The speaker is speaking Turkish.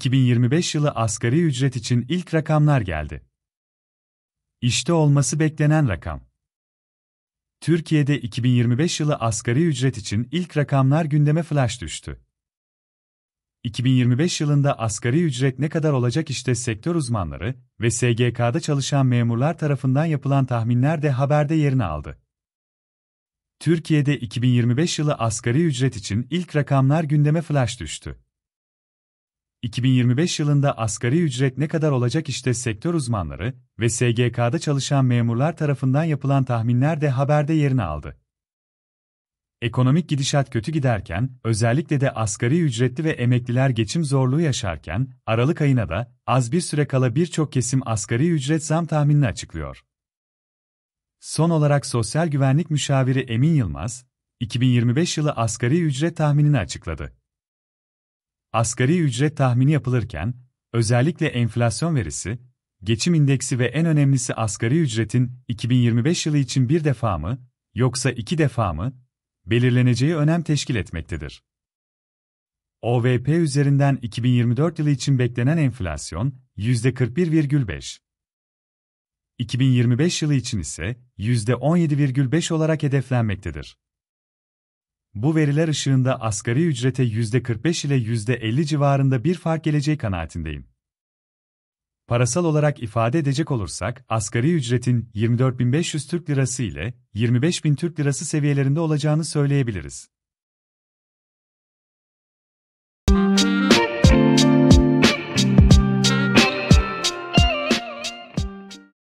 2025 yılı asgari ücret için ilk rakamlar geldi. İşte olması beklenen rakam. Türkiye'de 2025 yılı asgari ücret için ilk rakamlar gündeme flash düştü. 2025 yılında asgari ücret ne kadar olacak işte sektör uzmanları ve SGK'da çalışan memurlar tarafından yapılan tahminler de haberde yerini aldı. Türkiye'de 2025 yılı asgari ücret için ilk rakamlar gündeme flash düştü. 2025 yılında asgari ücret ne kadar olacak işte sektör uzmanları ve SGK'da çalışan memurlar tarafından yapılan tahminler de haberde yerini aldı. Ekonomik gidişat kötü giderken, özellikle de asgari ücretli ve emekliler geçim zorluğu yaşarken, Aralık ayına da az bir süre kala birçok kesim asgari ücret zam tahminini açıklıyor. Son olarak Sosyal Güvenlik Müşaviri Emin Yılmaz, 2025 yılı asgari ücret tahminini açıkladı. Asgari ücret tahmini yapılırken, özellikle enflasyon verisi, geçim indeksi ve en önemlisi asgari ücretin 2025 yılı için bir defa mı, yoksa iki defa mı, belirleneceği önem teşkil etmektedir. OVP üzerinden 2024 yılı için beklenen enflasyon %41,5. 2025 yılı için ise %17,5 olarak hedeflenmektedir. Bu veriler ışığında asgari ücrete %45 ile %50 civarında bir fark geleceği kanaatindeyim. Parasal olarak ifade edecek olursak, asgari ücretin 24.500 Türk Lirası ile 25.000 Türk Lirası seviyelerinde olacağını söyleyebiliriz.